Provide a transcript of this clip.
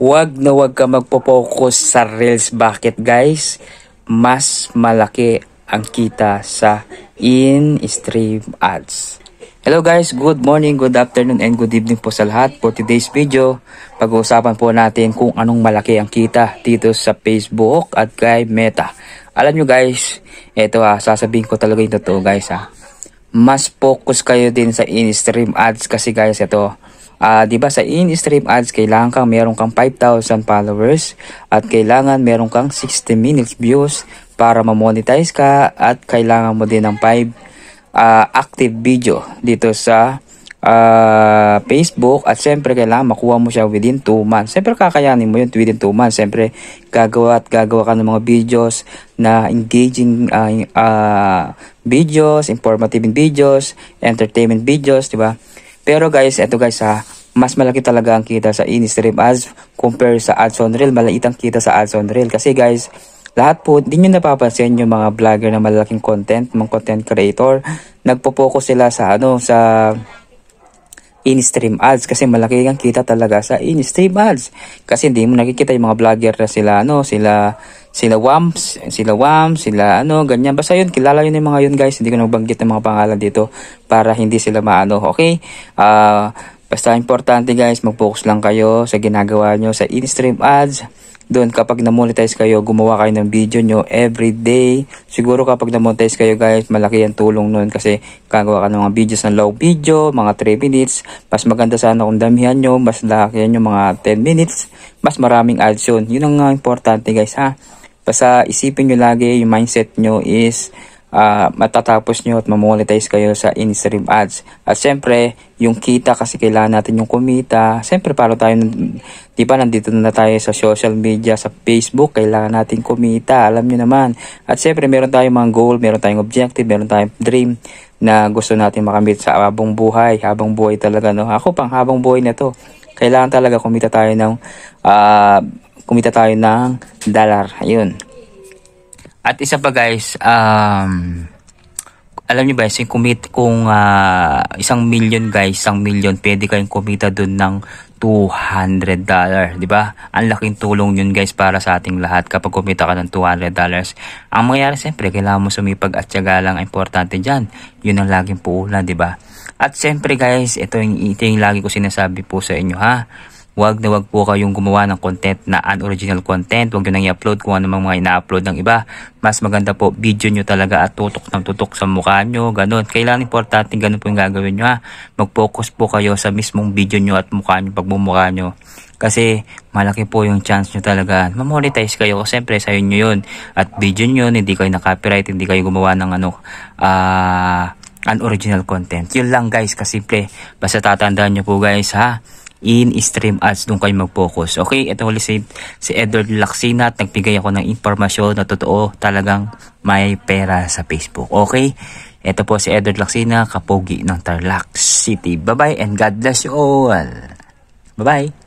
wag na wag ka magpo-focus sa reels. Bakit guys? Mas malaki ang kita sa in-stream ads. Hello guys, good morning, good afternoon, and good evening po sa lahat. For today's video, pag-uusapan po natin kung anong malaki ang kita dito sa Facebook at kay Meta. Alam nyo guys, eto ha, ah, sasabihin ko talaga yung totoo guys ha. Ah. Mas focus kayo din sa in-stream ads kasi guys, ito, Uh, 'di ba sa in-stream ads kailangan kang meron kang 5,000 followers at kailangan meron kang 60 minutes views para ma-monetize ka at kailangan mo din ng 5 uh, ah, active video dito sa uh, Facebook at siyempre kailangan makuha mo siya within 2 months. Siyempre kakayanin mo yun within 2 months. Siyempre gagawa at gagawa ka ng mga videos na engaging uh, uh, videos, informative videos, entertainment videos, di ba? Pero guys, eto guys ha, mas malaki talaga ang kita sa Inistream as compare sa ads on reel. Malait ang kita sa ads on reel. Kasi guys, lahat po, hindi nyo napapansin yung mga vlogger na malaking content, mga content creator, nagpo-focus sila sa ano, sa in-stream ads kasi malaki ang kita talaga sa in-stream ads kasi hindi mo nakikita yung mga vlogger na sila ano sila sila Wams, sila Wams, sila ano, ganyan. Basta yun, kilala yun yung mga yun guys. Hindi ko na mabanggit ng mga pangalan dito para hindi sila maano, okay? Uh, basta importante guys, mag-focus lang kayo sa ginagawa nyo sa in-stream ads. Doon kapag na-monetize kayo, gumawa kayo ng video nyo every day. Siguro kapag na-monetize kayo guys, malaki ang tulong noon kasi kagawa ka ng mga videos ng low video, mga 3 minutes. Mas maganda sana kung damihan nyo, mas lakihan nyo mga 10 minutes. Mas maraming ads yun. Yun ang importante guys ha. Basta isipin nyo lagi, yung mindset nyo is uh, matatapos nyo at mamonetize kayo sa in-stream ads. At syempre, yung kita kasi kailangan natin yung kumita. Syempre, para tayo, di ba, nandito na tayo sa social media, sa Facebook, kailangan natin kumita. Alam nyo naman. At syempre, meron tayong mga goal, meron tayong objective, meron tayong dream na gusto natin makamit sa habang buhay. Habang buhay talaga, no? Ako pang habang buhay na to. Kailangan talaga kumita tayo ng uh, kumita tayo ng dollar. Ayun. At isa pa guys, um, alam niyo ba yung kumit kung uh, isang million guys, isang million, pwede kayong kumita dun ng 200 dollars, di ba? Ang laking tulong yun guys para sa ating lahat kapag kumita ka ng 200 dollars. Ang mangyayari siyempre, kailangan mo sumipag at tiyaga lang importante diyan. Yun ang laging puulan, di ba? At siyempre guys, ito yung, ito yung lagi ko sinasabi po sa inyo ha. Huwag na huwag po kayong gumawa ng content na unoriginal content. Huwag nyo nang i-upload kung ano mga ina-upload ng iba. Mas maganda po, video nyo talaga at tutok ng tutok sa mukha nyo. Ganon. Kailangan importante ganun po yung gagawin nyo ha. Mag-focus po kayo sa mismong video nyo at mukha nyo, pagmumukha nyo. Kasi malaki po yung chance nyo talaga. Mamonetize kayo. Siyempre, sa'yo nyo yun. At video nyo yun, hindi kayo na-copyright, hindi kayo gumawa ng ano, ah... Uh, unoriginal content. Yun lang guys, kasimple. Basta tatandaan nyo po guys ha in stream ads doon kayo mag-focus. Okay, ito ulit si, si Edward Laxina at nagbigay ako ng impormasyon na totoo talagang may pera sa Facebook. Okay, ito po si Edward Laxina, kapogi ng Tarlac City. Bye-bye and God bless you all. Bye-bye.